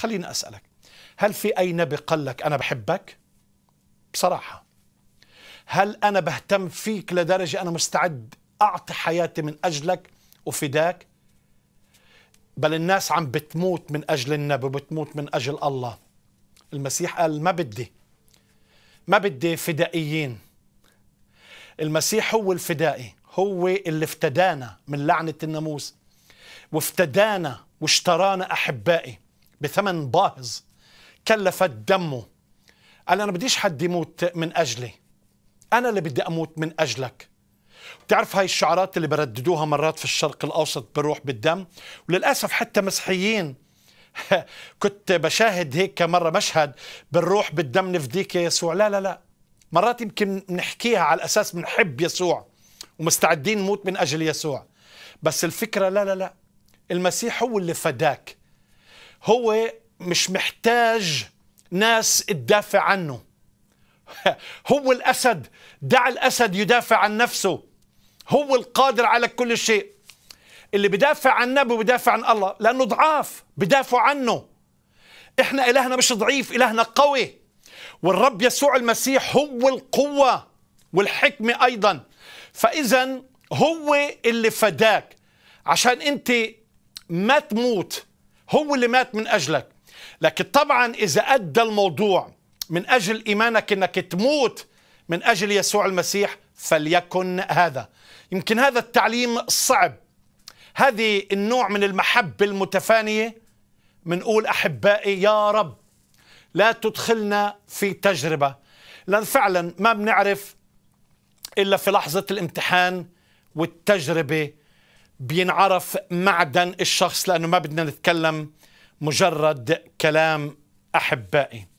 خليني أسألك هل في أي نبي قال لك أنا بحبك؟ بصراحة هل أنا بهتم فيك لدرجة أنا مستعد أعطي حياتي من أجلك وفداك؟ بل الناس عم بتموت من أجل النبي وبتموت من أجل الله المسيح قال ما بدي ما بدي فدائيين المسيح هو الفدائي هو اللي افتدانا من لعنة الناموس وافتدانا واشترانا أحبائي بثمن باهظ كلفت دمه قال انا بديش حد يموت من اجلي انا اللي بدي اموت من اجلك بتعرف هاي الشعارات اللي برددوها مرات في الشرق الاوسط بالروح بالدم وللاسف حتى مسيحيين كنت بشاهد هيك مره مشهد بالروح بالدم نفديك يا يسوع لا لا لا مرات يمكن نحكيها على اساس بنحب يسوع ومستعدين نموت من اجل يسوع بس الفكره لا لا لا المسيح هو اللي فداك هو مش محتاج ناس تدافع عنه هو الأسد دع الأسد يدافع عن نفسه هو القادر على كل شيء اللي بدافع عن نبي بدافع عن الله لأنه ضعاف بدافع عنه إحنا إلهنا مش ضعيف إلهنا قوي والرب يسوع المسيح هو القوة والحكمة أيضا فإذا هو اللي فداك عشان أنت ما تموت هو اللي مات من أجلك لكن طبعا إذا أدى الموضوع من أجل إيمانك أنك تموت من أجل يسوع المسيح فليكن هذا يمكن هذا التعليم صعب هذه النوع من المحبة المتفانية منقول أحبائي يا رب لا تدخلنا في تجربة لأن فعلا ما بنعرف إلا في لحظة الامتحان والتجربة بينعرف معدن الشخص لأنه ما بدنا نتكلم مجرد كلام أحبائي